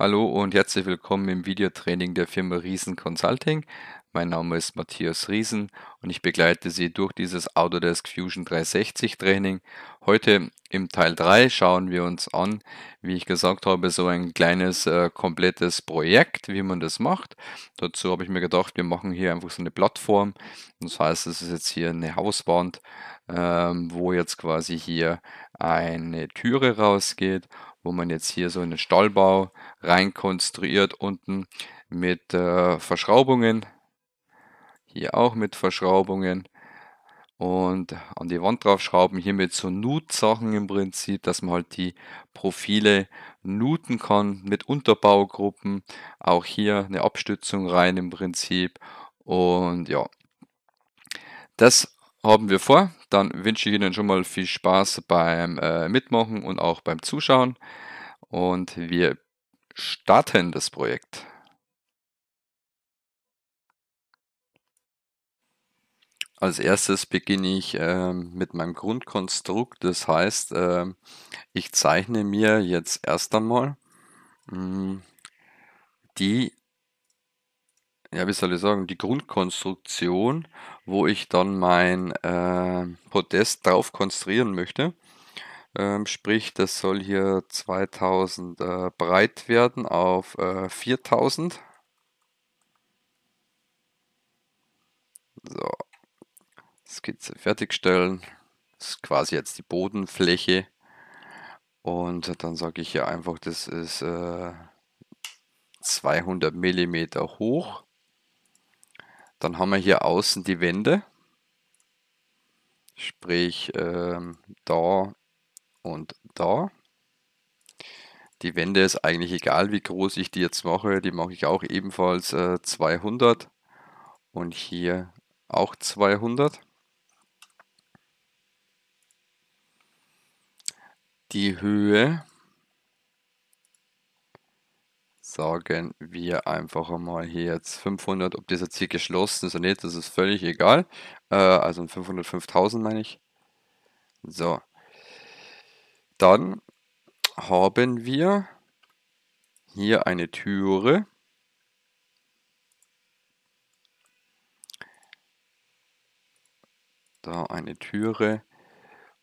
Hallo und herzlich willkommen im Videotraining der Firma Riesen Consulting. Mein Name ist Matthias Riesen und ich begleite Sie durch dieses Autodesk Fusion 360 Training. Heute im Teil 3 schauen wir uns an, wie ich gesagt habe, so ein kleines äh, komplettes Projekt, wie man das macht. Dazu habe ich mir gedacht, wir machen hier einfach so eine Plattform. Das heißt, es ist jetzt hier eine Hauswand, ähm, wo jetzt quasi hier eine Türe rausgeht wo man jetzt hier so einen Stallbau reinkonstruiert unten mit äh, Verschraubungen. Hier auch mit Verschraubungen und an die Wand draufschrauben. Hier mit so Nut-Sachen im Prinzip, dass man halt die Profile nuten kann mit Unterbaugruppen. Auch hier eine Abstützung rein im Prinzip. Und ja, das haben wir vor. Dann wünsche ich Ihnen schon mal viel Spaß beim äh, Mitmachen und auch beim Zuschauen. Und wir starten das Projekt. Als erstes beginne ich äh, mit meinem Grundkonstrukt. Das heißt, äh, ich zeichne mir jetzt erst einmal mh, hm, die ja, wie soll ich sagen, die Grundkonstruktion, wo ich dann mein äh, Podest drauf konstruieren möchte. Ähm, sprich, das soll hier 2000 äh, breit werden auf äh, 4000. So, Skizze fertigstellen. Das ist quasi jetzt die Bodenfläche. Und dann sage ich hier einfach, das ist äh, 200 mm hoch. Dann haben wir hier außen die Wände. Sprich, ähm, da und da. Die Wände ist eigentlich egal, wie groß ich die jetzt mache. Die mache ich auch ebenfalls äh, 200 und hier auch 200. Die Höhe sagen wir einfach mal hier jetzt 500, ob dieser Ziel geschlossen ist oder nicht, das ist völlig egal. Äh, also 500, 5000 meine ich. So. Dann haben wir hier eine Türe. Da eine Türe,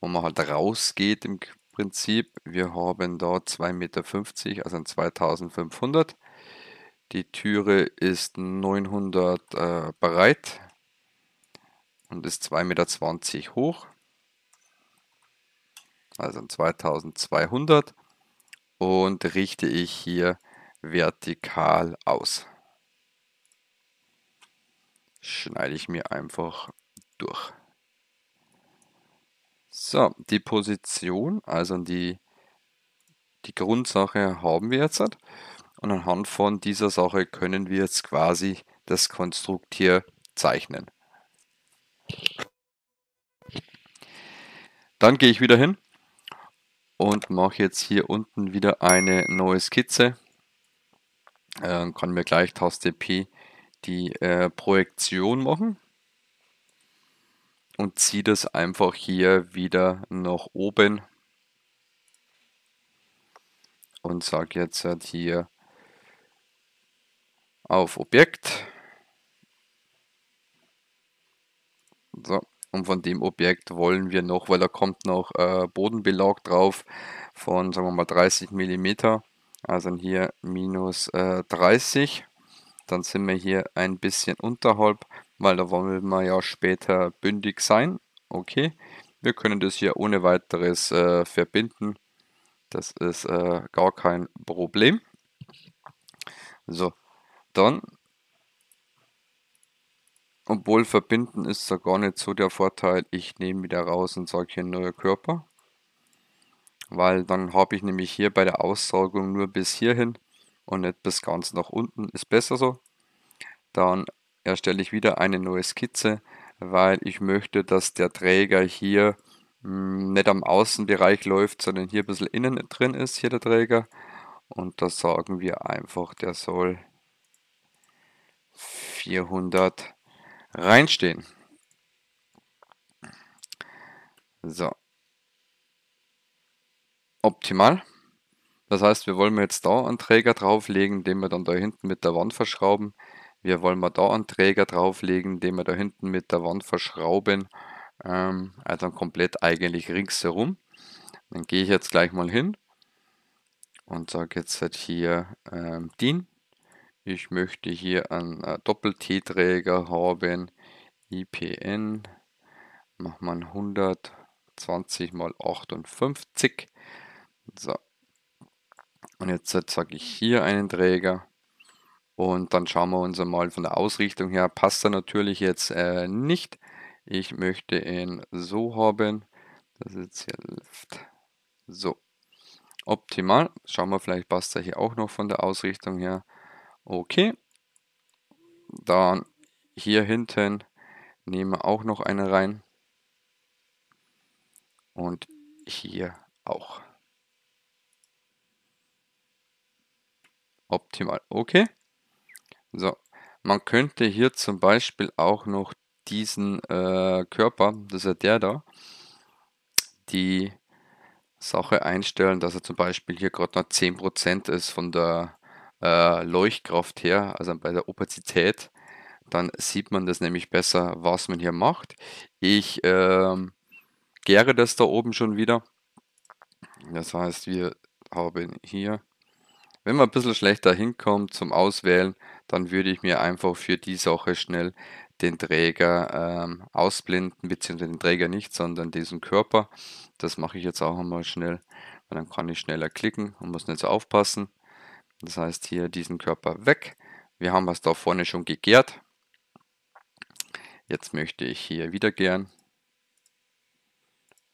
wo man halt rausgeht im Prinzip. Wir haben dort 2,50 Meter, also 2500. Die Türe ist 900 äh, breit und ist 2,20 Meter hoch. Also 2200 und richte ich hier vertikal aus. Schneide ich mir einfach durch. So, die Position, also die, die Grundsache haben wir jetzt. Und anhand von dieser Sache können wir jetzt quasi das Konstrukt hier zeichnen. Dann gehe ich wieder hin und mache jetzt hier unten wieder eine neue Skizze. Äh, kann mir gleich Taste P die äh, Projektion machen und ziehe das einfach hier wieder nach oben und sage jetzt halt hier auf Objekt. So, und von dem Objekt wollen wir noch, weil da kommt noch äh, Bodenbelag drauf von, sagen wir mal, 30 mm. Also hier minus äh, 30. Dann sind wir hier ein bisschen unterhalb weil da wollen wir ja später bündig sein. Okay, wir können das hier ohne weiteres äh, verbinden. Das ist äh, gar kein Problem. So, dann, obwohl verbinden ist da gar nicht so der Vorteil, ich nehme wieder raus und sage hier neuer Körper. Weil dann habe ich nämlich hier bei der Aussaugung nur bis hierhin und nicht bis ganz nach unten. Ist besser so. Dann erstelle ich wieder eine neue Skizze, weil ich möchte, dass der Träger hier mh, hm, nicht am Außenbereich läuft, sondern hier ein bisschen innen drin ist, hier der Träger. Und da sagen wir einfach, der soll 400 reinstehen. So. Optimal. Das heißt, wir wollen jetzt da einen Träger drauflegen, den wir dann da hinten mit der Wand verschrauben wir wollen mal da einen Träger drauflegen, den wir da hinten mit der Wand verschrauben, ähm, also komplett eigentlich ringsherum. Dann gehe ich jetzt gleich mal hin und sage jetzt halt hier ähm, DIN. Ich möchte hier einen äh, Doppel-T-Träger haben, IPN, machen wir 120 mal 58. So. Und jetzt, jetzt halt sage ich hier einen Träger und dann schauen wir uns mal von der Ausrichtung her, passt er natürlich jetzt äh, nicht. Ich möchte ihn so haben. Das ist jetzt hier left. So. Optimal. Schauen wir, vielleicht passt er hier auch noch von der Ausrichtung her. Okay. Dann hier hinten nehmen wir auch noch eine rein. Und hier auch. Optimal. Okay. So, man könnte hier zum Beispiel auch noch diesen äh, Körper, das ist ja der da, die Sache einstellen, dass er zum Beispiel hier gerade noch 10% ist von der äh, Leuchtkraft her, also bei der Opazität, dann sieht man das nämlich besser, was man hier macht. Ich ähm, gäre das da oben schon wieder. Das heißt, wir haben hier, wenn man ein bisschen schlechter hinkommt zum Auswählen, dann würde ich mir einfach für die Sache schnell den Träger ähm, ausblenden, beziehungsweise den Träger nicht, sondern diesen Körper. Das mache ich jetzt auch einmal schnell, weil dann kann ich schneller klicken und muss nicht so aufpassen. Das heißt hier diesen Körper weg. Wir haben was da vorne schon gegärt. Jetzt möchte ich hier wieder gären.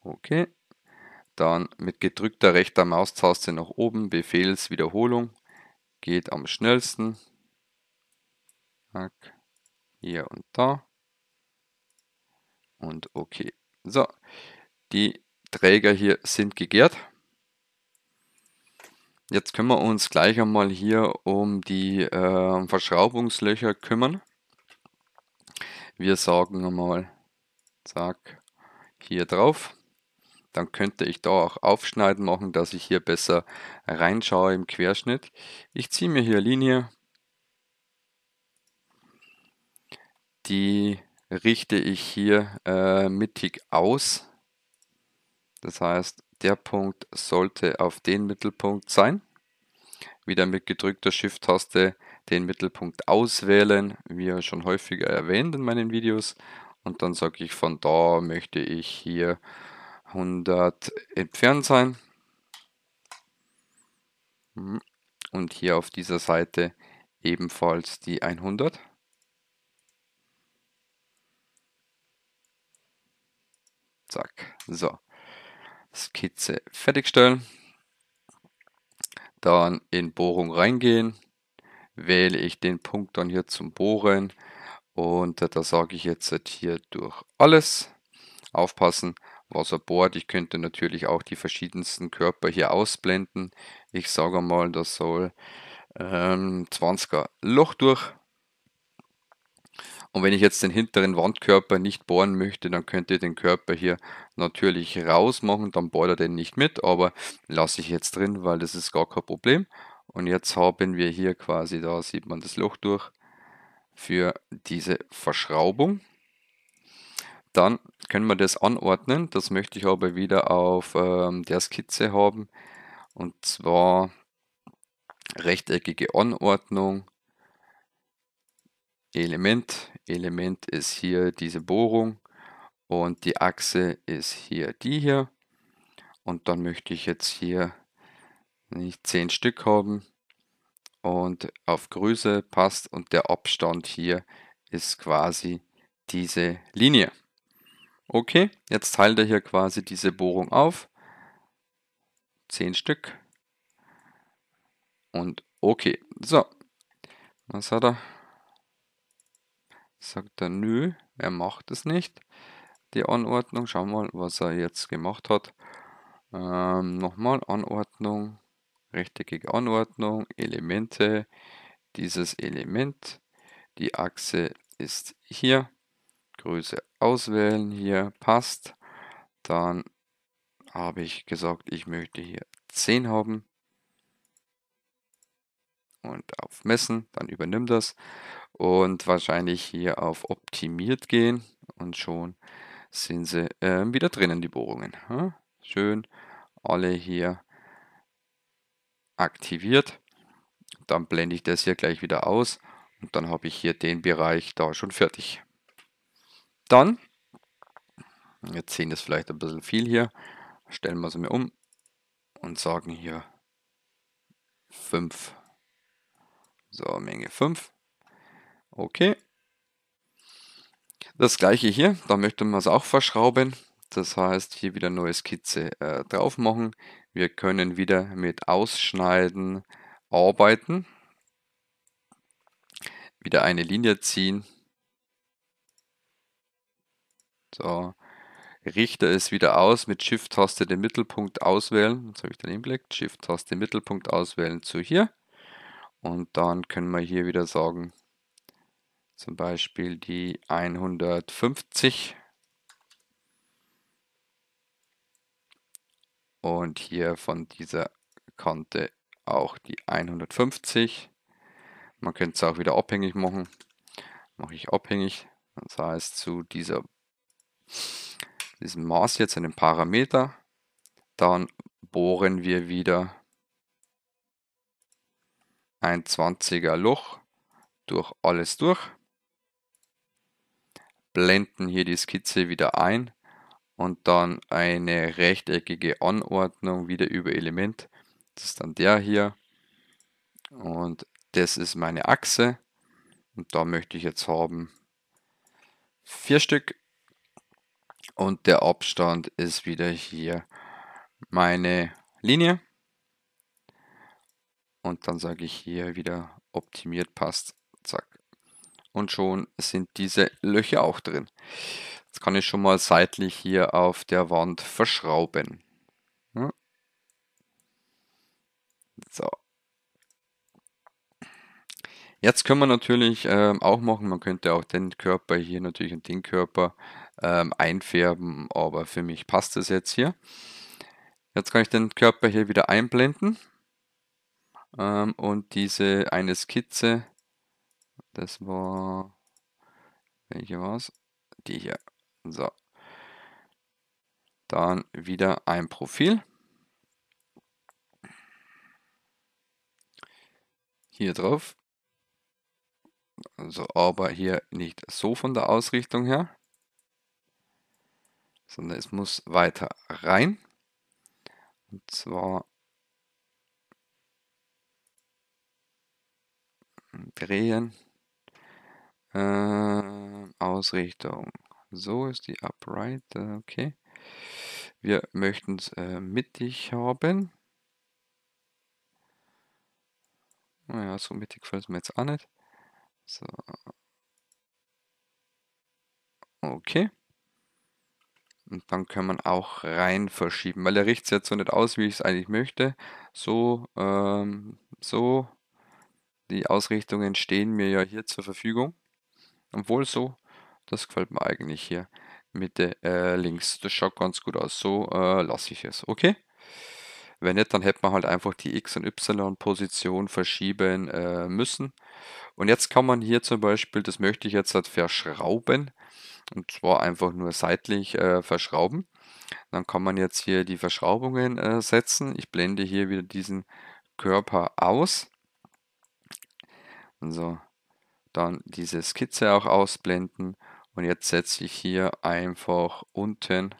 Okay. Dann mit gedrückter rechter Maustaste nach oben, Befehlswiederholung, geht am schnellsten. Zack. Hier und da. Und okay. So, die Träger hier sind gegärt. Jetzt können wir uns gleich einmal hier um die äh, Verschraubungslöcher kümmern. Wir sagen einmal, zack, hier drauf. Dann könnte ich da auch aufschneiden machen, dass ich hier besser reinschaue im Querschnitt. Ich ziehe mir hier Linie, die richte ich hier äh, mittig aus. Das heißt, der Punkt sollte auf den Mittelpunkt sein. Wieder mit gedrückter Shift-Taste den Mittelpunkt auswählen, wie ja schon häufiger erwähnt in meinen Videos. Und dann sage ich, von da möchte ich hier 100 entfernt sein. Mhm. Und hier auf dieser Seite ebenfalls die 100. Zack. So. Skizze fertigstellen. Dann in Bohrung reingehen. Wähle ich den Punkt dann hier zum Bohren. Und äh, da sage ich jetzt halt hier durch alles. Aufpassen, was er bohrt. Ich könnte natürlich auch die verschiedensten Körper hier ausblenden. Ich sage mal, das soll ähm, 20er Loch durch und wenn ich jetzt den hinteren Wandkörper nicht bohren möchte, dann könnte ich den Körper hier natürlich rausmachen, dann bohrt er den nicht mit, aber lasse ich jetzt drin, weil das ist gar kein Problem. Und jetzt haben wir hier quasi, da sieht man das Loch durch, für diese Verschraubung. Dann können wir das anordnen, das möchte ich aber wieder auf ähm, der Skizze haben. Und zwar rechteckige Anordnung, Element, Element ist hier diese Bohrung und die Achse ist hier die hier. Und dann möchte ich jetzt hier nicht 10 Stück haben und auf Größe passt und der Abstand hier ist quasi diese Linie. Okay, jetzt teilt er hier quasi diese Bohrung auf. 10 Stück. Und okay, so. Was hat er? sagt er, nö, er macht es nicht. Die Anordnung, schau mal, was er jetzt gemacht hat. Ähm, Nochmal Anordnung, rechteckige Anordnung, Elemente, dieses Element, die Achse ist hier, Größe auswählen hier, passt. Dann habe ich gesagt, ich möchte hier 10 haben und auf Messen, dann übernimmt das und wahrscheinlich hier auf optimiert gehen und schon sind sie äh, wieder drinnen, die Bohrungen. Ja, schön alle hier aktiviert. Dann blende ich das hier gleich wieder aus und dann habe ich hier den Bereich da schon fertig. Dann, jetzt sehen das vielleicht ein bisschen viel hier, stellen wir es mir um und sagen hier 5. So, Menge 5. Okay. Das gleiche hier, da möchten wir es auch verschrauben. Das heißt, hier wieder neue Skizze äh, drauf machen. Wir können wieder mit Ausschneiden arbeiten. Wieder eine Linie ziehen. So, richte es wieder aus mit Shift-Taste den Mittelpunkt auswählen. Jetzt habe ich den hingelegt. Shift-Taste Mittelpunkt auswählen zu hier. Und dann können wir hier wieder sagen, zum Beispiel die 150. Und hier von dieser Kante auch die 150. Man könnte es auch wieder abhängig machen. Mache ich abhängig. Das heißt, zu dieser, diesem Maß jetzt, in den Parameter, dann bohren wir wieder ein 20er Loch durch alles durch blenden hier die Skizze wieder ein und dann eine rechteckige Anordnung wieder über Element. Das ist dann der hier und das ist meine Achse und da möchte ich jetzt haben vier Stück und der Abstand ist wieder hier meine Linie und dann sage ich hier wieder optimiert passt und schon sind diese Löcher auch drin. Das kann ich schon mal seitlich hier auf der Wand verschrauben. So. Jetzt können wir natürlich ähm, auch machen, man könnte auch den Körper hier natürlich und den Körper ähm, einfärben, aber für mich passt das jetzt hier. Jetzt kann ich den Körper hier wieder einblenden ähm, und diese eine Skizze das war. Welche war's? Die hier. So. Dann wieder ein Profil. Hier drauf. Also aber hier nicht so von der Ausrichtung her, sondern es muss weiter rein. Und zwar drehen ähm, Ausrichtung. So ist die Upright. Äh, okay. Wir möchten es äh, mittig haben. Naja, so mittig fällt mir jetzt auch nicht. So. Okay. Und dann kann man auch rein verschieben, weil der richtet jetzt so nicht aus, wie ich es eigentlich möchte. So, ähm, so. Die Ausrichtungen stehen mir ja hier zur Verfügung. Obwohl so, das gefällt mir eigentlich hier mit äh, links. Das schaut ganz gut aus. So äh, lasse ich es, okay? Wenn nicht, dann hätte man halt einfach die X- und Y-Position verschieben äh, müssen. Und jetzt kann man hier zum Beispiel, das möchte ich jetzt halt verschrauben, und zwar einfach nur seitlich äh, verschrauben. Dann kann man jetzt hier die Verschraubungen äh, setzen. Ich blende hier wieder diesen Körper aus. So, dann diese Skizze auch ausblenden und jetzt setze ich hier einfach unten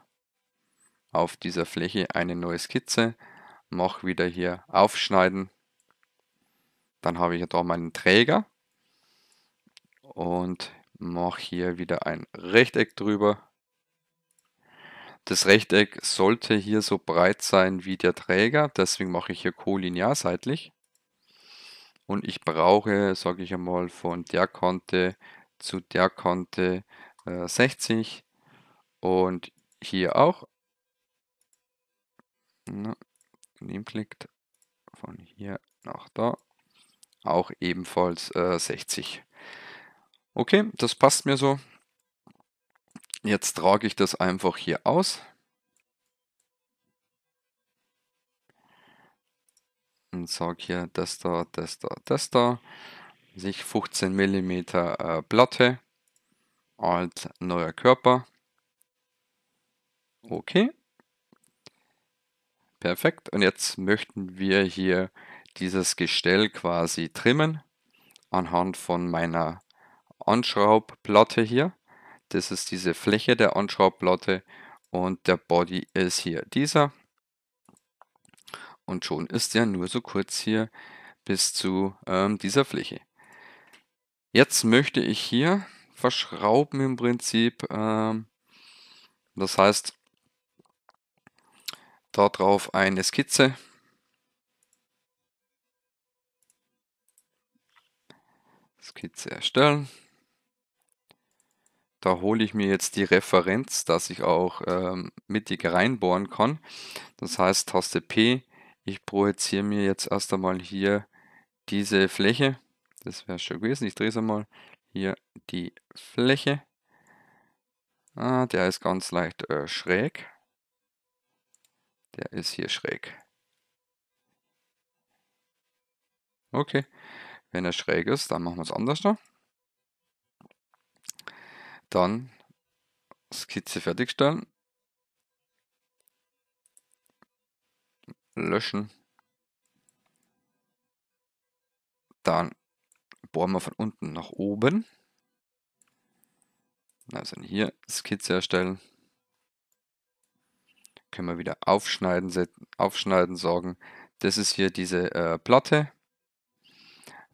auf dieser Fläche eine neue Skizze, mache wieder hier aufschneiden, dann habe ich ja da meinen Träger und mache hier wieder ein Rechteck drüber. Das Rechteck sollte hier so breit sein wie der Träger, deswegen mache ich hier kolinear seitlich und ich brauche, sage ich einmal, von der Kante zu der Kante äh, 60 und hier auch. Na, klickt von hier nach da auch ebenfalls äh, 60. Okay, das passt mir so. Jetzt trage ich das einfach hier aus. und sage hier das da, das da, das da. Sich 15 mm äh, Platte, alt neuer Körper. Okay. Perfekt. Und jetzt möchten wir hier dieses Gestell quasi trimmen anhand von meiner Anschraubplatte hier. Das ist diese Fläche der Anschraubplatte und der Body ist hier dieser. Und schon ist er nur so kurz hier bis zu ähm, dieser Fläche. Jetzt möchte ich hier verschrauben im Prinzip. Ähm, das heißt, darauf eine Skizze. Skizze erstellen. Da hole ich mir jetzt die Referenz, dass ich auch ähm, mittig reinbohren kann. Das heißt, Taste P ich projiziere mir jetzt erst einmal hier diese Fläche. Das wäre schon gewesen. Ich drehe es einmal. Hier die Fläche. Ah, der ist ganz leicht äh, schräg. Der ist hier schräg. Okay. Wenn er schräg ist, dann machen wir es anders da. Dann Skizze fertigstellen. löschen. Dann bohren wir von unten nach oben. Also hier Skizze erstellen. Können wir wieder aufschneiden, aufschneiden sorgen. Das ist hier diese äh, Platte.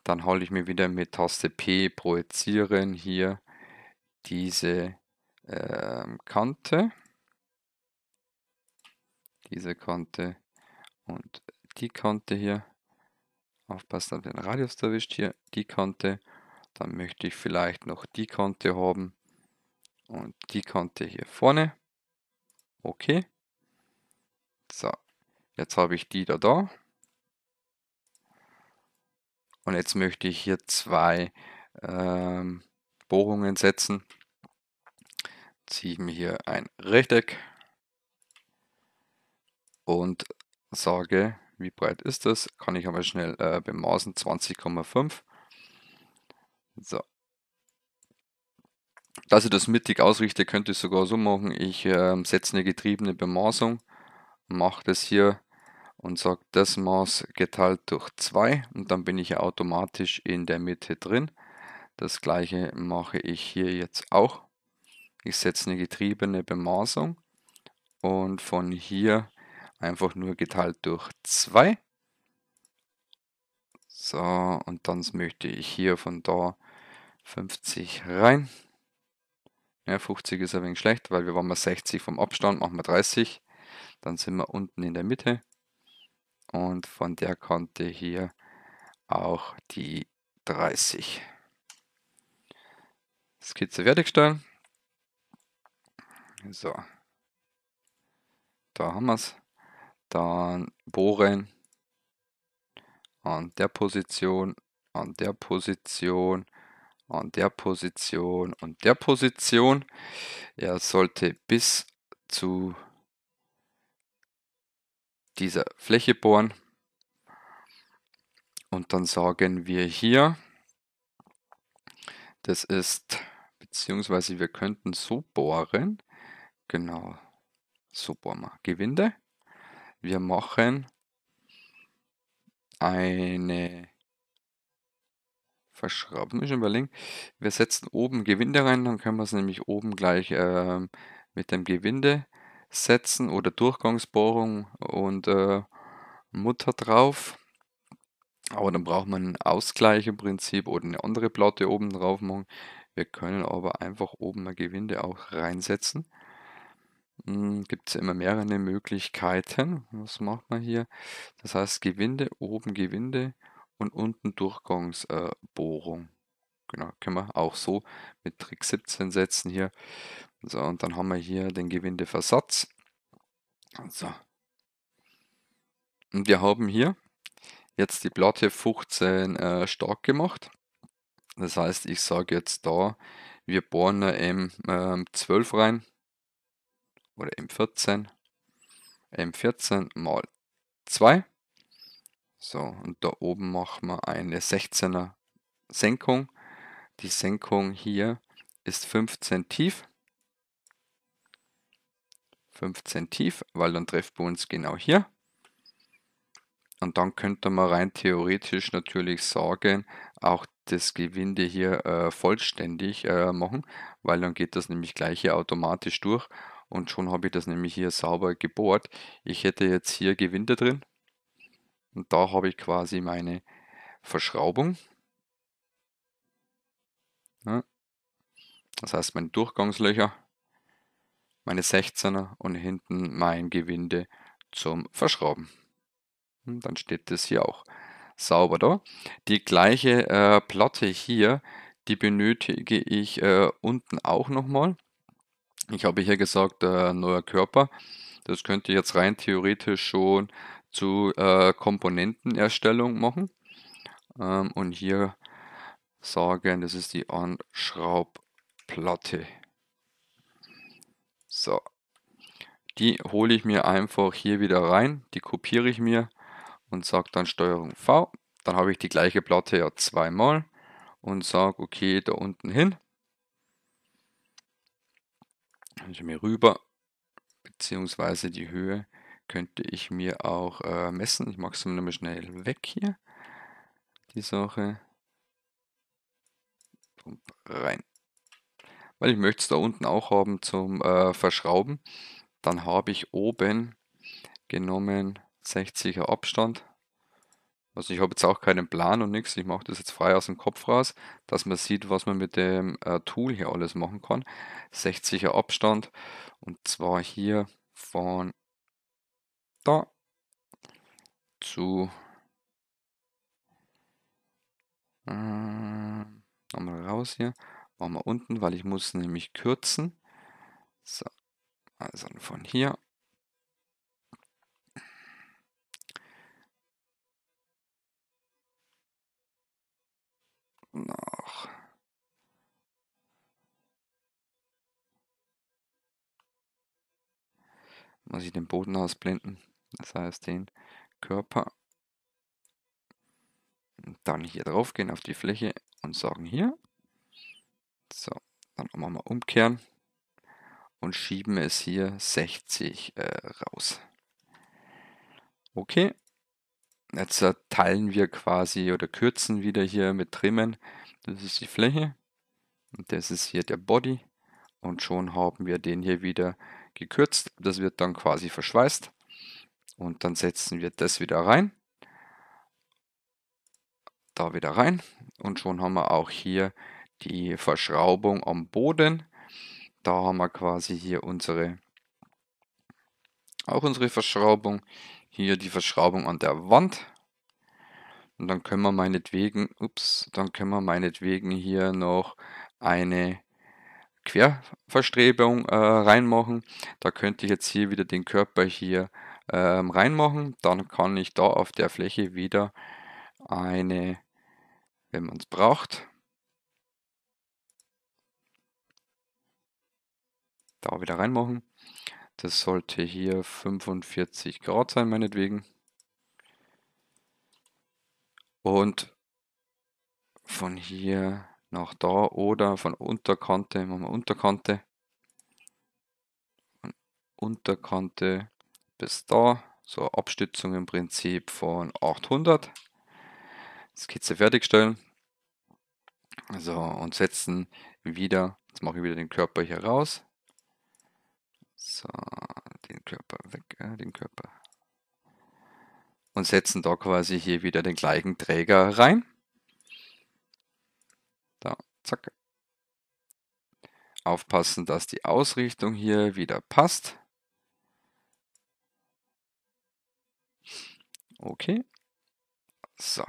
Dann hole ich mir wieder mit Taste P projizieren hier diese äh, Kante. Diese Kante und die Kante hier, aufpassen, ob den Radius erwischt hier, die Kante. Dann möchte ich vielleicht noch die Kante haben und die Kante hier vorne. Okay. So, jetzt habe ich die da da. Und jetzt möchte ich hier zwei ähm, Bohrungen setzen. Ziehe mir hier ein Rechteck und sage, wie breit ist das, kann ich aber schnell äh, bemaßen, 20,5. So. Dass ich das mittig ausrichte, könnte ich sogar so machen, ich äh, setze eine getriebene Bemaßung, mache das hier und sage das Maß geteilt halt durch 2 und dann bin ich automatisch in der Mitte drin. Das gleiche mache ich hier jetzt auch. Ich setze eine getriebene Bemaßung und von hier einfach nur geteilt durch 2. So, und dann möchte ich hier von da 50 rein. Ja, 50 ist ein wenig schlecht, weil wir waren mal 60 vom Abstand, machen wir 30. Dann sind wir unten in der Mitte. Und von der Kante hier auch die 30. Skizze fertigstellen. So. Da haben wir es. Dann Bohren an der Position, an der Position, an der Position und der Position. Er sollte bis zu dieser Fläche bohren. Und dann sagen wir hier, das ist, beziehungsweise wir könnten so bohren, genau, so bohren wir Gewinde. Wir machen eine verschrauben, ich überlegen. Wir setzen oben Gewinde rein, dann können wir es nämlich oben gleich äh, mit dem Gewinde setzen oder Durchgangsbohrung und äh, Mutter drauf. Aber dann braucht man einen Ausgleich im Prinzip oder eine andere Platte oben drauf machen. Wir können aber einfach oben ein Gewinde auch reinsetzen. Hm, gibt es immer mehrere Möglichkeiten. Was macht man hier? Das heißt Gewinde, oben Gewinde und unten Durchgangsbohrung. genau, können wir auch so mit Trick 17 setzen hier. So, und dann haben wir hier den Gewindeversatz. So. Und wir haben hier jetzt die Platte 15 äh, stark gemacht. Das heißt, ich sage jetzt da, wir bohren eine M12 ähm, rein oder M14, M14 mal 2. So, und da oben machen wir eine 16er Senkung. Die Senkung hier ist 15 tief. 15 tief, weil dann treffen wir uns genau hier. Und dann könnte man rein theoretisch natürlich sagen, auch das Gewinde hier äh, vollständig äh, machen, weil dann geht das nämlich gleich hier automatisch durch und schon habe ich das nämlich hier sauber gebohrt. Ich hätte jetzt hier Gewinde drin und da habe ich quasi meine Verschraubung. Ja. Das heißt meine Durchgangslöcher, meine 16er und hinten mein Gewinde zum Verschrauben. Und hm, dann steht das hier auch sauber da. Die gleiche äh, Platte hier, die benötige ich äh, unten auch nochmal. mal ich habe hier gesagt, äh, neuer Körper. Das könnte ich jetzt rein theoretisch schon zu äh, Komponentenerstellung machen. Ähm, und hier sagen, das ist die Anschraubplatte. So. Die hole ich mir einfach hier wieder rein, die kopiere ich mir und sage dann Steuerung V. Dann habe ich die gleiche Platte ja zweimal und sage, okay, da unten hin ich mir rüber, beziehungsweise die Höhe könnte ich mir auch äh, messen. Ich mache es nämlich schnell weg hier. Die Sache. Und rein. Weil ich möchte es da unten auch haben zum äh, Verschrauben. Dann habe ich oben genommen 60er Abstand. Also ich habe jetzt auch keinen Plan und nichts. Ich mache das jetzt frei aus dem Kopf raus, dass man sieht, was man mit dem äh, Tool hier alles machen kann. 60er Abstand und zwar hier von da zu äh, nochmal raus hier. Machen wir unten, weil ich muss nämlich kürzen. So, also von hier nach. Muss ich den Boden ausblenden, das heißt den Körper. Und dann hier drauf gehen auf die Fläche und sagen hier. So, dann machen wir umkehren und schieben es hier 60 äh, raus. Okay, Jetzt teilen wir quasi oder kürzen wieder hier mit Trimmen. Das ist die Fläche. Und das ist hier der Body. Und schon haben wir den hier wieder gekürzt. Das wird dann quasi verschweißt. Und dann setzen wir das wieder rein. Da wieder rein. Und schon haben wir auch hier die Verschraubung am Boden. Da haben wir quasi hier unsere, auch unsere Verschraubung hier die Verschraubung an der Wand. Und dann können wir meinetwegen, ups, dann können wir meinetwegen hier noch eine Querverstrebung äh, reinmachen. Da könnte ich jetzt hier wieder den Körper hier äh, reinmachen. Dann kann ich da auf der Fläche wieder eine, wenn man es braucht, da wieder reinmachen. Das sollte hier 45 Grad sein, meinetwegen. Und von hier nach da oder von Unterkante, machen wir Unterkante. Von Unterkante bis da. So Abstützung im Prinzip von 800. Skizze fertigstellen. So und setzen wieder, jetzt mache ich wieder den Körper hier raus. So, den Körper weg, äh, den Körper. Und setzen da quasi hier wieder den gleichen Träger rein. Da, zack. Aufpassen, dass die Ausrichtung hier wieder passt. Okay. So.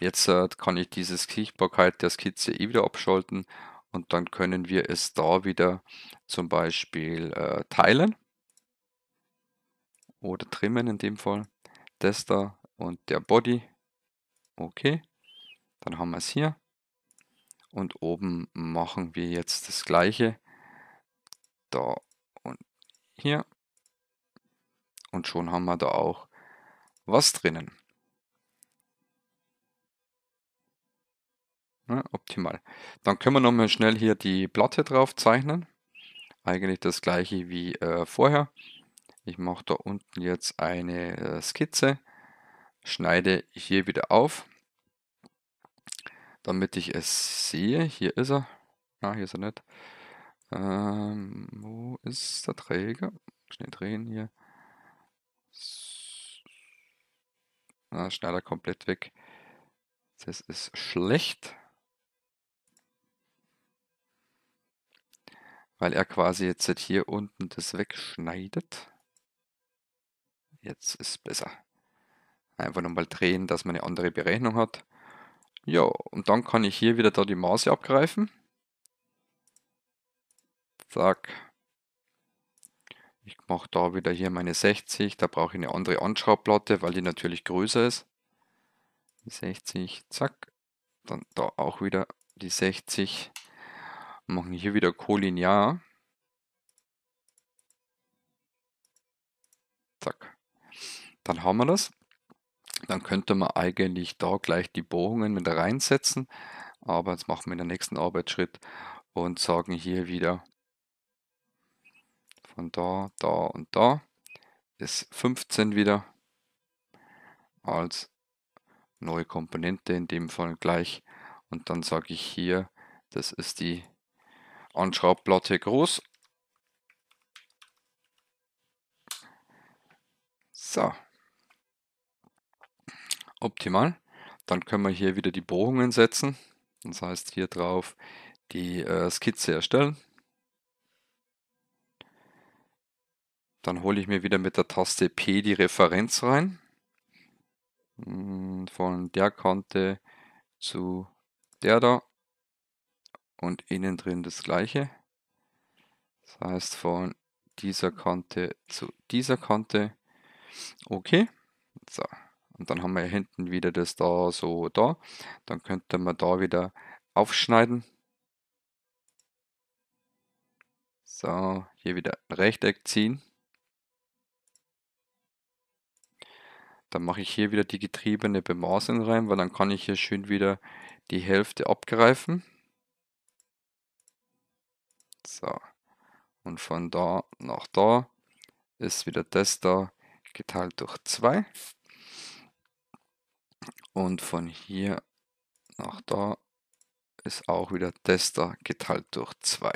Jetzt äh, kann ich dieses Sichtbarkeit der Skizze eh wieder abschalten und dann können wir es da wieder zum Beispiel äh, teilen oder trimmen in dem Fall. Das da und der Body. Okay, dann haben wir es hier. Und oben machen wir jetzt das gleiche. Da und hier. Und schon haben wir da auch was drinnen. Ja, ne, optimal. Dann können wir nochmal schnell hier die Platte drauf zeichnen. Eigentlich das gleiche wie äh, vorher. Ich mache da unten jetzt eine äh, Skizze, schneide hier wieder auf, damit ich es sehe. Hier ist er. Ah, hier ist er nicht. Ähm, wo ist der Träger? Schnell drehen hier. Ah, Schneider komplett weg. Das ist schlecht. weil er quasi jetzt hier unten das wegschneidet. Jetzt ist besser. Einfach nochmal drehen, dass man eine andere Berechnung hat. Ja, und dann kann ich hier wieder da die Maße abgreifen. Zack. Ich mache da wieder hier meine 60. Da brauche ich eine andere Anschraubplatte, weil die natürlich größer ist. Die 60, zack. Dann da auch wieder die 60 machen hier wieder kolinear. Zack. Dann haben wir das. Dann könnte man eigentlich da gleich die Bohrungen mit reinsetzen. Aber jetzt machen wir in den nächsten Arbeitsschritt und sagen hier wieder von da, da und da ist 15 wieder als neue Komponente, in dem Fall gleich. Und dann sage ich hier, das ist die und schraube Platte groß. So. Optimal. Dann können wir hier wieder die Bohrungen setzen. Das heißt hier drauf die äh, Skizze erstellen. Dann hole ich mir wieder mit der Taste P die Referenz rein. Von der Kante zu der da und innen drin das gleiche. Das heißt von dieser Kante zu dieser Kante. Okay. So. Und dann haben wir hinten wieder das da, so, da. Dann könnte man da wieder aufschneiden. So, hier wieder Rechteck ziehen. Dann mache ich hier wieder die getriebene Bemaßung rein, weil dann kann ich hier schön wieder die Hälfte abgreifen. So. Und von da nach da ist wieder das da geteilt durch 2. Und von hier nach da ist auch wieder das da geteilt durch 2.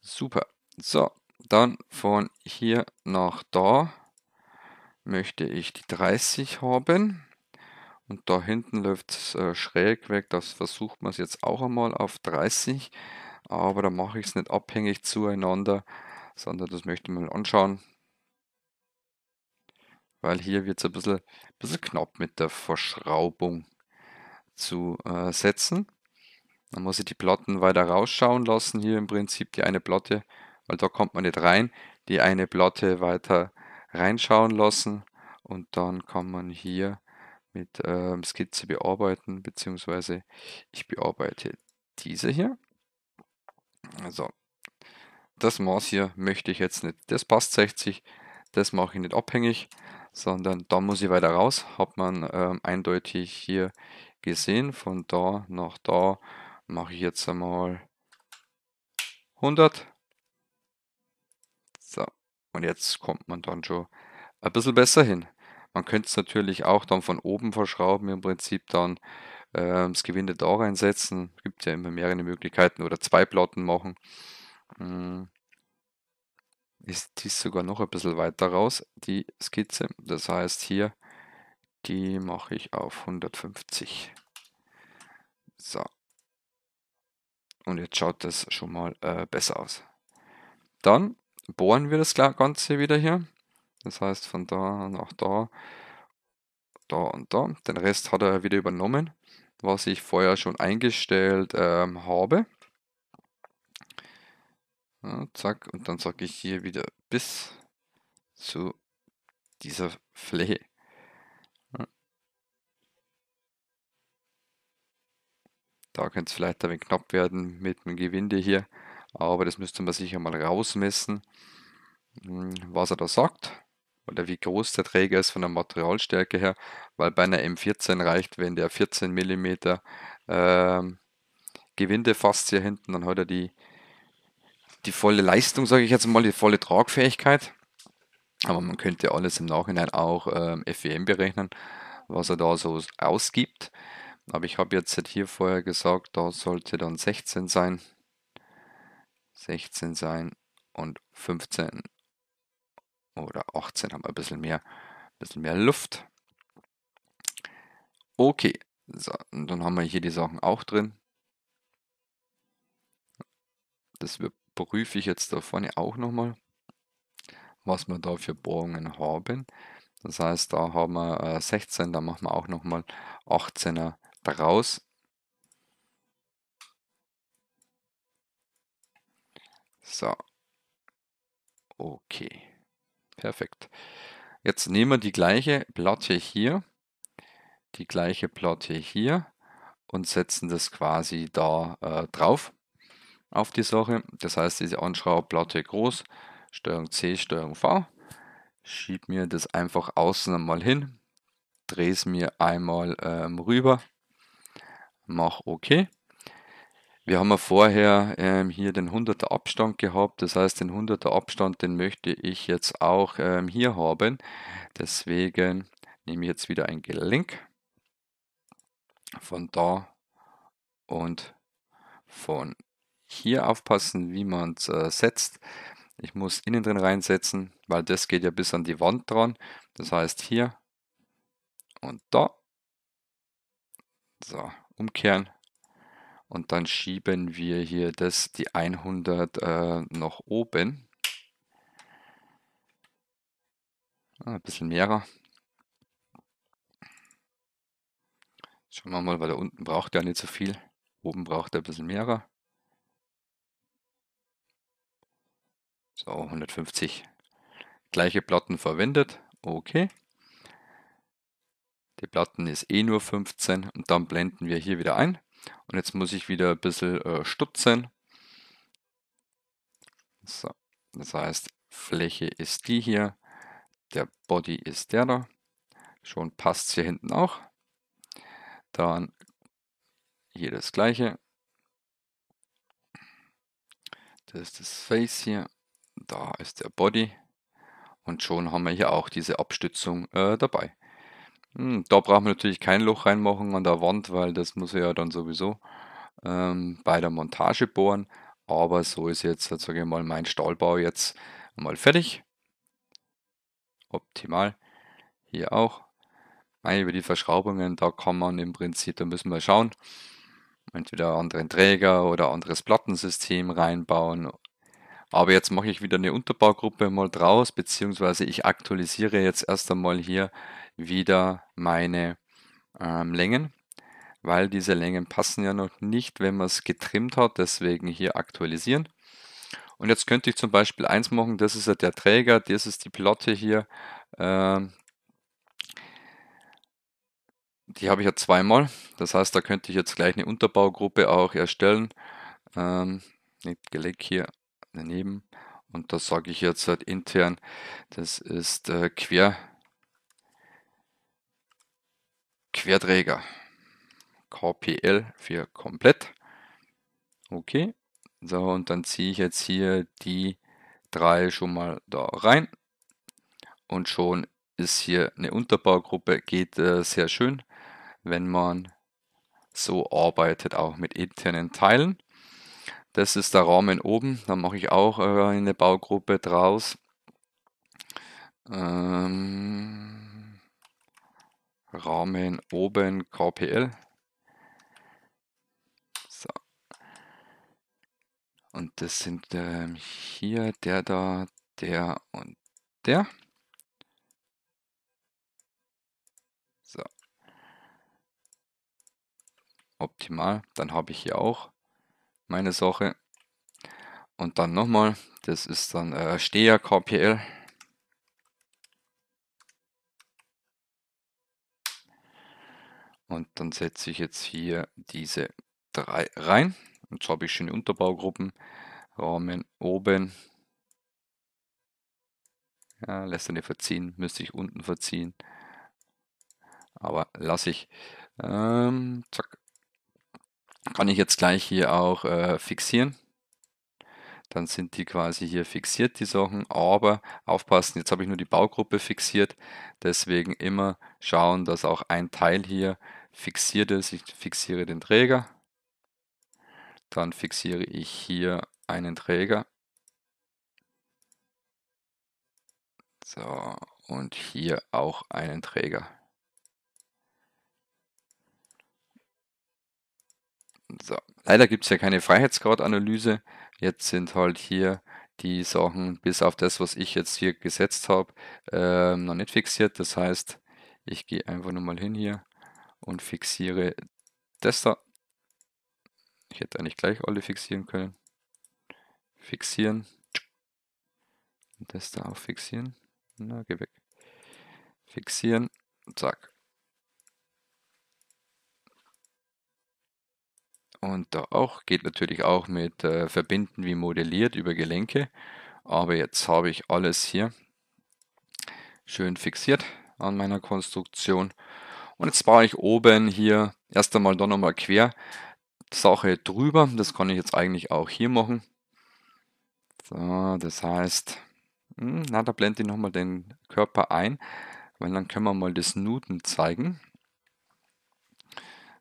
Super. So, dann von hier nach da möchte ich die 30 haben. Und da hinten läuft es äh, schräg weg, das versucht man jetzt auch einmal auf 30 aber da mache ich es nicht abhängig zueinander, sondern das möchte ich mal anschauen. Weil hier wird es ein bisschen, ein bisschen knapp mit der Verschraubung zu äh, setzen. Dann muss ich die Platten weiter rausschauen lassen, hier im Prinzip die eine Platte, weil da kommt man nicht rein, die eine Platte weiter reinschauen lassen und dann kann man hier mit ähm, Skizze bearbeiten, beziehungsweise ich bearbeite diese hier. Also, das Maß hier möchte ich jetzt nicht. Das passt 60, das mache ich nicht abhängig, sondern da muss ich weiter raus. Hat man ähm, eindeutig hier gesehen. Von da nach da mache ich jetzt einmal 100. So, und jetzt kommt man dann schon ein bisschen besser hin. Man könnte es natürlich auch dann von oben verschrauben, im Prinzip dann äh, das Gewinde da reinsetzen. Gibt ja immer mehrere Möglichkeiten oder zwei Platten machen. Ähm, ist dies sogar noch ein bisschen weiter raus, die Skizze. Das heißt hier, die mache ich auf 150. So. Und jetzt schaut das schon mal äh, besser aus. Dann bohren wir das Ganze wieder hier. Das heißt von da nach da, da und da. Den Rest hat er wieder übernommen was ich vorher schon eingestellt ähm, habe. Ja, zack, und dann sage ich hier wieder bis zu dieser Fläche. Da könnte es vielleicht ein wenig knapp werden mit dem Gewinde hier, aber das müsste man sicher mal rausmessen, hm, was er da sagt oder wie groß der Träger ist von der Materialstärke her, weil bei einer M14 reicht, wenn der 14 mm ähm, Gewinde ähm, hier hinten, dann hat er die, die volle Leistung, sage ich jetzt mal, die volle Tragfähigkeit. Aber man könnte alles im Nachhinein auch ähm, FEM berechnen, was er da so ausgibt. Aber ich habe jetzt halt hier vorher gesagt, da sollte dann 16 sein. 16 sein und 15 oder 18 haben wir ein bisschen mehr, ein bisschen mehr Luft. Okay, so, und dann haben wir hier die Sachen auch drin. Das prüfe ich jetzt da vorne auch nochmal, was wir da für Bohrungen haben. Das heißt, da haben wir 16, äh, da machen wir auch nochmal 18er draus. So. Okay. Perfekt. Jetzt nehmen wir die gleiche Platte hier, die gleiche Platte hier und setzen das quasi da äh, drauf auf die Sache. Das heißt, diese Anschraubplatte groß, Steuerung C, Steuerung V. Schieb mir das einfach außen einmal hin, drehe es mir einmal ähm, rüber, mach OK. Wir haben ja vorher ähm, hier den 100er Abstand gehabt, das heißt den 100er Abstand, den möchte ich jetzt auch ähm, hier haben. Deswegen nehme ich jetzt wieder ein Gelenk von da und von hier aufpassen, wie man es äh, setzt. Ich muss innen drin reinsetzen, weil das geht ja bis an die Wand dran. Das heißt hier und da. So, umkehren und dann schieben wir hier das, die 100 äh, nach oben. Ah, ein bisschen mehrer. Schauen wir mal, weil da unten braucht er nicht so viel. Oben braucht er ein bisschen mehrer. So, 150. Gleiche Platten verwendet. Okay. Die Platten ist eh nur 15 und dann blenden wir hier wieder ein. Und jetzt muss ich wieder ein bisschen äh, stutzen. So, das heißt, Fläche ist die hier, der Body ist der da. Schon passt es hier hinten auch. Dann hier das gleiche. Das ist das Face hier, da ist der Body. Und schon haben wir hier auch diese Abstützung äh, dabei. Hm, da braucht man natürlich kein Loch reinmachen an der Wand, weil das muss ja dann sowieso ähm, bei der Montage bohren. Aber so ist jetzt, sage ich mal, mein Stahlbau jetzt mal fertig. Optimal. Hier auch. Nein, über die Verschraubungen, da kann man im Prinzip, da müssen wir schauen. Entweder anderen Träger oder anderes Plattensystem reinbauen. Aber jetzt mache ich wieder eine Unterbaugruppe mal draus, beziehungsweise ich aktualisiere jetzt erst einmal hier wieder meine ähm, Längen, weil diese Längen passen ja noch nicht, wenn man es getrimmt hat, deswegen hier aktualisieren. Und jetzt könnte ich zum Beispiel eins machen, das ist ja der Träger, das ist die Platte hier, ähm, die habe ich ja zweimal, das heißt, da könnte ich jetzt gleich eine Unterbaugruppe auch erstellen. Ähm, Geleck hier daneben und das sage ich jetzt halt intern, das ist äh, quer Querträger. KPL für komplett. Okay. So, und dann ziehe ich jetzt hier die drei schon mal da rein. Und schon ist hier eine Unterbaugruppe. Geht äh, sehr schön, wenn man so arbeitet, auch mit internen Teilen. Das ist der Rahmen oben. Da mache ich auch äh, eine Baugruppe draus. Ähm Rahmen oben KPL. So. Und das sind ähm, hier der da, der und der. So. Optimal. Dann habe ich hier auch meine Sache. Und dann nochmal, das ist dann äh, Steher KPL. Und dann setze ich jetzt hier diese drei rein. Und zwar habe ich schöne Unterbaugruppen. Rahmen oben. Ja, lässt er nicht verziehen, müsste ich unten verziehen. Aber lasse ich. Ähm, zack. Kann ich jetzt gleich hier auch äh, fixieren. Dann sind die quasi hier fixiert, die Sachen. Aber aufpassen, jetzt habe ich nur die Baugruppe fixiert. Deswegen immer schauen, dass auch ein Teil hier fixiere, fixiere den Träger. Dann fixiere ich hier einen Träger. So, und hier auch einen Träger. So, leider gibt es ja keine Freiheitsgradanalyse. Jetzt sind halt hier die Sachen, bis auf das, was ich jetzt hier gesetzt habe, äh, noch nicht fixiert. Das heißt, ich gehe einfach nur mal hin hier und fixiere das da. Ich hätte eigentlich gleich alle fixieren können. Fixieren. Und das da auch fixieren. Na, geh weg. Fixieren. Zack. Und da auch geht natürlich auch mit äh, Verbinden wie modelliert über Gelenke. Aber jetzt habe ich alles hier schön fixiert an meiner Konstruktion. Und jetzt baue ich oben hier erst einmal dann nochmal quer Sache drüber. Das kann ich jetzt eigentlich auch hier machen. So, das heißt, hm, na, da blende ich nochmal den Körper ein, weil dann können wir mal das Newton zeigen.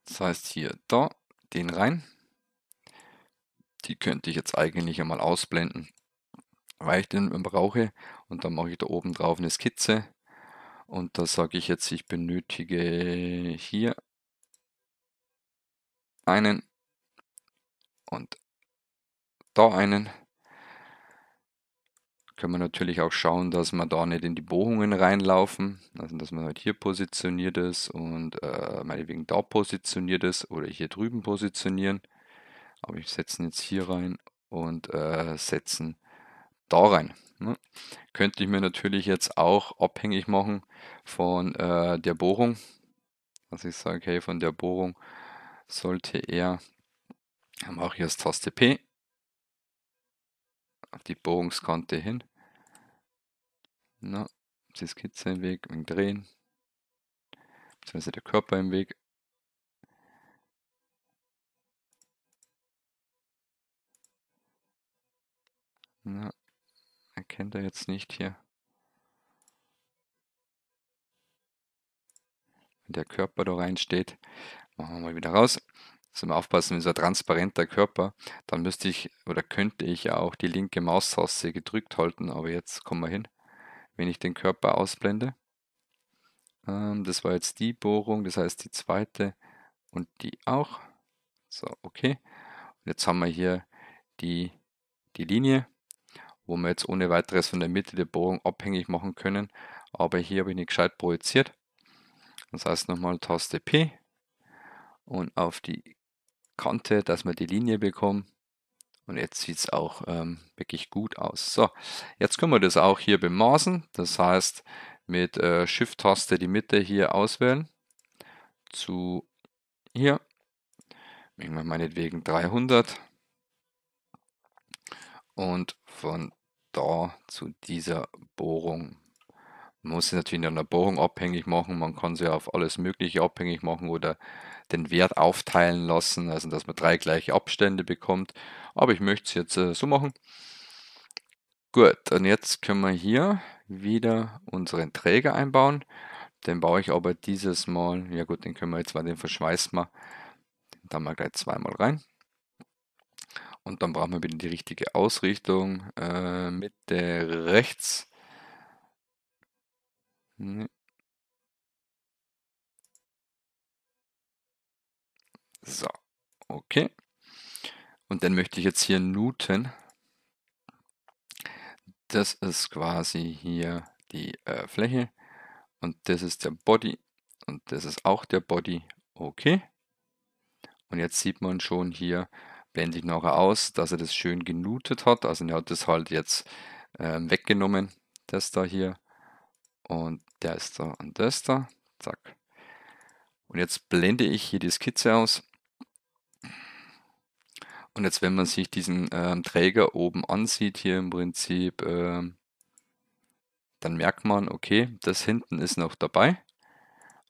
Das heißt hier da, den rein. Die könnte ich jetzt eigentlich einmal ausblenden, weil ich den brauche. Und dann mache ich da oben drauf eine Skizze und da sage ich jetzt, ich benötige hier einen und da einen. Können wir natürlich auch schauen, dass wir da nicht in die Bohrungen reinlaufen. Also dass man halt hier positioniert ist und äh, meinetwegen da positioniert ist oder hier drüben positionieren. Aber ich setze jetzt hier rein und äh, setzen da rein. Ne? Könnte ich mir natürlich jetzt auch abhängig machen von äh, der Bohrung. Also ich sage, hey, von der Bohrung sollte er, dann mache jetzt Taste P auf die Bohrungskante hin. Na, die Skizze im Weg, im Drehen, beziehungsweise der Körper im Weg. Na, erkennt er jetzt nicht hier. Wenn der Körper da reinsteht, machen wir mal wieder raus. Jetzt mal aufpassen, wenn so ein transparenter Körper, dann müsste ich oder könnte ich ja auch die linke Maustaste gedrückt halten, aber jetzt kommen wir hin. Wenn ich den Körper ausblende, ähm, das war jetzt die Bohrung, das heißt die zweite und die auch. So, okay. Und jetzt haben wir hier die, die Linie wo wir jetzt ohne weiteres von der Mitte der Bohrung abhängig machen können. Aber hier habe ich nicht gescheit projiziert. Das heißt nochmal Taste P und auf die Kante, dass wir die Linie bekommen. Und jetzt sieht es auch ähm, wirklich gut aus. So, jetzt können wir das auch hier bemaßen. Das heißt, mit äh, Shift-Taste die Mitte hier auswählen. Zu hier. Nehmen wir meinetwegen 300. Und von da zu dieser Bohrung? Man muss es natürlich an der Bohrung abhängig machen, man kann sie auf alles Mögliche abhängig machen oder den Wert aufteilen lassen, also dass man drei gleiche Abstände bekommt. Aber ich möchte es jetzt äh, so machen. Gut, und jetzt können wir hier wieder unseren Träger einbauen. Den baue ich aber dieses Mal, ja gut, den können wir jetzt mal, den verschweißen wir, dann mal gleich zweimal rein. Und dann brauchen wir wieder die richtige Ausrichtung. Äh, Mitte rechts. Hm. So, okay. Und dann möchte ich jetzt hier Newton. Das ist quasi hier die äh, Fläche. Und das ist der Body. Und das ist auch der Body. Okay. Und jetzt sieht man schon hier, blende ich nachher aus, dass er das schön genutet hat. Also er hat das halt jetzt äh, weggenommen, das da hier. Und der ist da und das da. Zack. Und jetzt blende ich hier die Skizze aus. Und jetzt, wenn man sich diesen ähm, Träger oben ansieht, hier im Prinzip, ähm, dann merkt man, okay, das hinten ist noch dabei.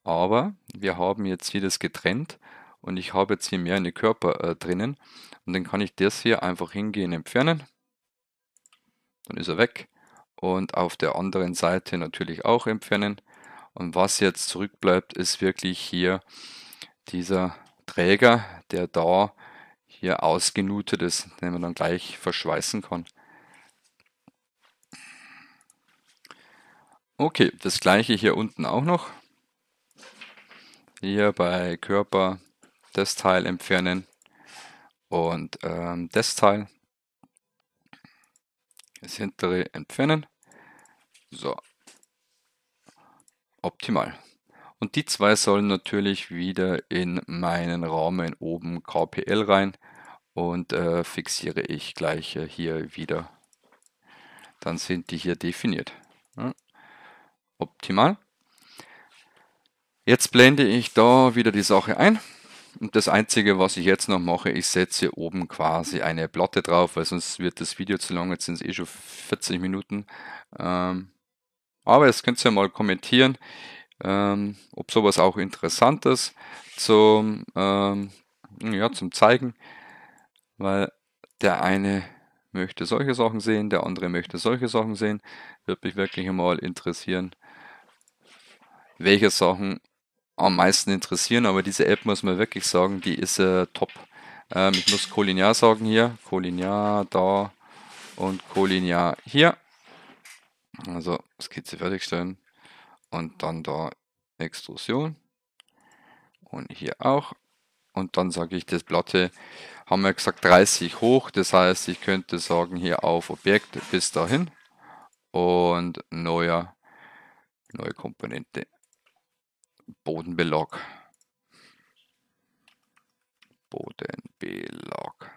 Aber wir haben jetzt hier das getrennt und ich habe jetzt hier mehr in den Körper äh, drinnen und dann kann ich das hier einfach hingehen entfernen. Dann ist er weg und auf der anderen Seite natürlich auch entfernen. Und was jetzt zurückbleibt, ist wirklich hier dieser Träger, der da hier ausgenutet ist, den man dann gleich verschweißen kann. Okay, das gleiche hier unten auch noch. Hier bei Körper das Teil entfernen und ähm, das Teil, das hintere entfernen. So, optimal. Und die zwei sollen natürlich wieder in meinen Raum in oben KPL rein und äh, fixiere ich gleich äh, hier wieder. Dann sind die hier definiert. Ja. Optimal. Jetzt blende ich da wieder die Sache ein. Und das Einzige, was ich jetzt noch mache, ich setze oben quasi eine Platte drauf, weil sonst wird das Video zu lang. Jetzt sind es eh schon 40 Minuten. Ähm, aber jetzt könnt ihr mal kommentieren, ähm, ob sowas auch interessant ist zum, ähm, ja, zum Zeigen. Weil der eine möchte solche Sachen sehen, der andere möchte solche Sachen sehen. Würde mich wirklich mal interessieren, welche Sachen am meisten interessieren, aber diese App muss man wirklich sagen, die ist äh, top. Ähm, ich muss Colinear sagen hier, Colinear da und Colinear hier. Also Skizze fertigstellen und dann da Extrusion und hier auch. Und dann sage ich, das Platte haben wir gesagt 30 hoch, das heißt, ich könnte sagen hier auf Objekt bis dahin und neuer, neue Komponente. Bodenbelag. Bodenbelag.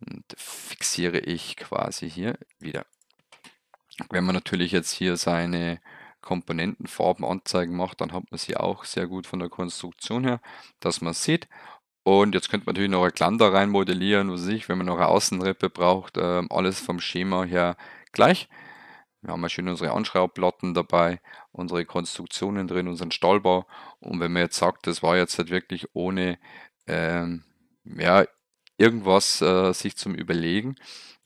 Und fixiere ich quasi hier wieder. Wenn man natürlich jetzt hier seine Komponentenfarben anzeigen macht, dann hat man sie auch sehr gut von der Konstruktion her, dass man sieht. Und jetzt könnte man natürlich noch ein Glander rein modellieren, was ich, wenn man noch eine Außenrippe braucht, ähm, alles vom Schema her gleich. Wir haben ja schön unsere Anschraubplatten dabei, unsere Konstruktionen drin, unseren Stahlbau. Und wenn man jetzt sagt, das war jetzt halt wirklich ohne ähm, ja, irgendwas äh, sich zum Überlegen,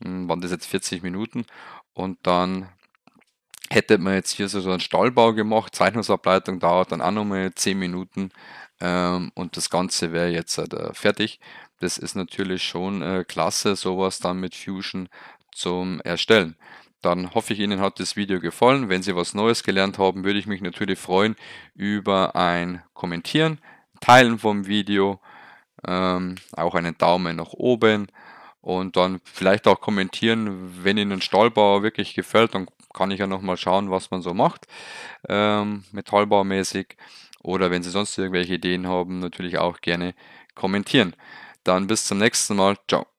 hm, waren das jetzt 40 Minuten und dann hätte man jetzt hier so einen Stahlbau gemacht, Zeichnungsableitung dauert dann auch nochmal 10 Minuten ähm, und das Ganze wäre jetzt halt, äh, fertig. Das ist natürlich schon äh, klasse, sowas dann mit Fusion zum Erstellen. Dann hoffe ich, Ihnen hat das Video gefallen. Wenn Sie was Neues gelernt haben, würde ich mich natürlich freuen über ein Kommentieren, Teilen vom Video, ähm, auch einen Daumen nach oben und dann vielleicht auch kommentieren, wenn Ihnen Stahlbauer wirklich gefällt, dann kann ich ja nochmal schauen, was man so macht, ähm, metallbaumäßig. Oder wenn Sie sonst irgendwelche Ideen haben, natürlich auch gerne kommentieren. Dann bis zum nächsten Mal. Ciao.